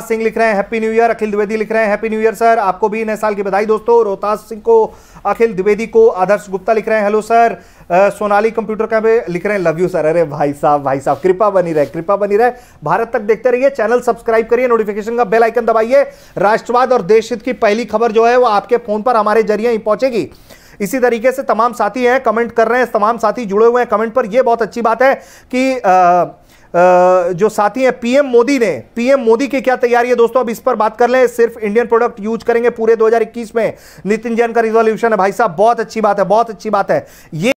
सिंह लिख रहे हैं happy new year Akhil Dwivedi लिख रहे हैं हैप्पी न्यू ईयर सर आपको भी नए साल की बधाई दोस्तों रोहतास सिंह को अखिल द्विवेदी को आदर्श गुप्ता लिख रहे हैं हेलो सर सोनाली कंप्यूटर का भी लिख रहे हैं लव यू सर अरे भाई साहब भाई साहब कृपा बनी रहे कृपा बनी रहे भारत तक देखते रहिए चैनल सब्सक्राइब करिए नोटिफिकेशन का बेल आइकन दबाइए राष्ट्रवाद और देश हित की पहली खबर जो है वो आपके फोन पर हमारे जरिए ही पहुंचेगी इसी तरीके से तमाम साथी हैं कमेंट कर रहे हैं तमाम साथी जुड़े हुए हैं कमेंट पर यह बहुत अच्छी बात है कि जो साथी हैं पीएम मोदी ने पीएम मोदी की क्या तैयारी है दोस्तों अब इस पर बात कर लें सिर्फ इंडियन प्रोडक्ट यूज करेंगे पूरे 2021 में नितिन जैन का रिजोल्यूशन है भाई साहब बहुत अच्छी बात है बहुत अच्छी बात है ये